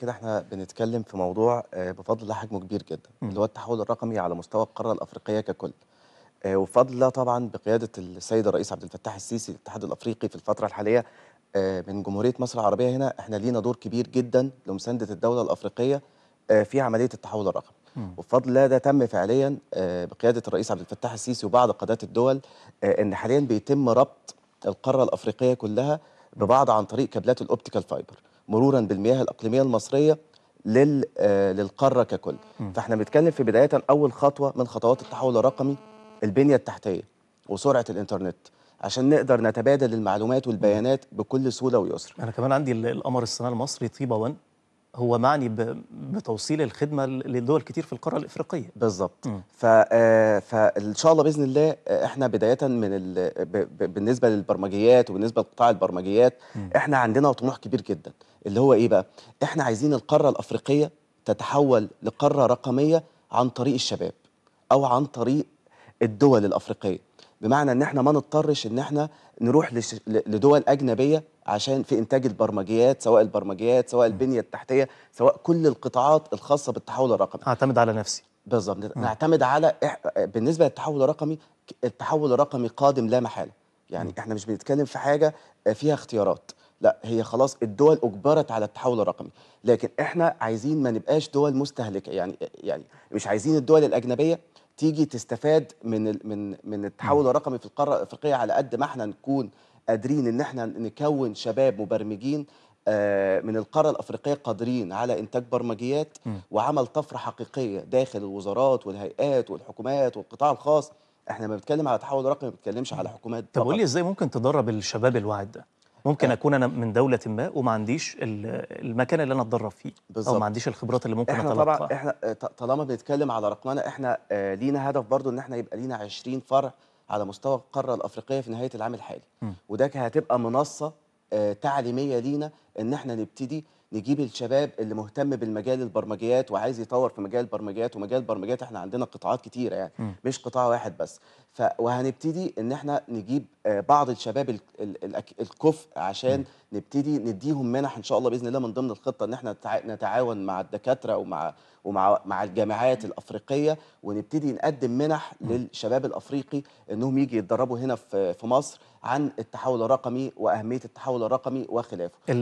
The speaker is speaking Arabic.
كده احنا بنتكلم في موضوع آه، بفضل الله حجمه كبير جدا م. اللي هو التحول الرقمي على مستوى القاره الافريقيه ككل آه، وبفضل الله طبعا بقياده السيد الرئيس عبد الفتاح السيسي الاتحاد الافريقي في الفتره الحاليه آه، من جمهوريه مصر العربيه هنا احنا لينا دور كبير جدا لمسانده الدوله الافريقيه في عمليه التحول الرقمي وبفضل الله ده تم فعليا بقياده الرئيس عبد الفتاح السيسي وبعض قادات الدول ان حاليا بيتم ربط القاره الافريقيه كلها ببعض عن طريق كابلات الاوبتيكال فايبر مرورا بالمياه الاقليميه المصريه لل آه، للقاره ككل م. فاحنا بنتكلم في بدايه اول خطوه من خطوات التحول الرقمي البنيه التحتيه وسرعه الانترنت عشان نقدر نتبادل المعلومات والبيانات بكل سهوله ويسر انا كمان عندي القمر الصناعي المصري طيبه 1 هو معني بتوصيل الخدمه لدول كتير في القاره الافريقيه بالظبط فان شاء الله باذن الله احنا بدايه من ال... ب... بالنسبه للبرمجيات وبالنسبه لقطاع البرمجيات م. احنا عندنا طموح كبير جدا اللي هو ايه بقى احنا عايزين القاره الافريقيه تتحول لقاره رقميه عن طريق الشباب او عن طريق الدول الافريقيه بمعنى ان احنا ما نضطرش ان احنا نروح لدول اجنبيه عشان في انتاج البرمجيات سواء البرمجيات سواء البنيه التحتيه سواء كل القطاعات الخاصه بالتحول الرقمي اعتمد على نفسي بالظبط نعتمد على بالنسبه للتحول الرقمي التحول الرقمي قادم لا محاله يعني م. احنا مش بنتكلم في حاجه فيها اختيارات لا هي خلاص الدول اجبرت على التحول الرقمي لكن احنا عايزين ما نبقاش دول مستهلكه يعني يعني مش عايزين الدول الاجنبيه تيجي تستفاد من من من التحول الرقمي في القاره الافريقيه على قد ما احنا نكون قادرين ان احنا نكون شباب مبرمجين آه، من القاره الافريقيه قادرين على انتاج برمجيات وعمل طفره حقيقيه داخل الوزارات والهيئات والحكومات والقطاع الخاص احنا ما بنتكلم على تحول رقمي ما بنتكلمش على حكومات طب قول لي ازاي ممكن تدرب الشباب الواعد ده ممكن آه. اكون انا من دوله ما وما عنديش المكان اللي انا اتدرب فيه بالزبط. او ما عنديش الخبرات اللي ممكن احنا طبعا احنا آه، طالما بنتكلم على رقمنه احنا لينا هدف برضو ان احنا يبقى لينا 20 فرع على مستوى القاره الافريقيه في نهايه العام الحالي وده هتبقى منصه آه، تعليميه لينا ان احنا نبتدي نجيب الشباب اللي مهتم بالمجال البرمجيات وعايز يطور في مجال البرمجيات ومجال البرمجيات احنا عندنا قطاعات كتيره يعني م. مش قطاع واحد بس ف وهنبتدي ان احنا نجيب آه، بعض الشباب الكفء عشان م. نبتدي نديهم منح ان شاء الله باذن الله من ضمن الخطه ان احنا نتعاون مع الدكاتره ومع ومع مع الجامعات الافريقيه ونبتدي نقدم منح للشباب الافريقي انهم يجي يتدربوا هنا في مصر عن التحول الرقمي واهميه التحول الرقمي وخلافه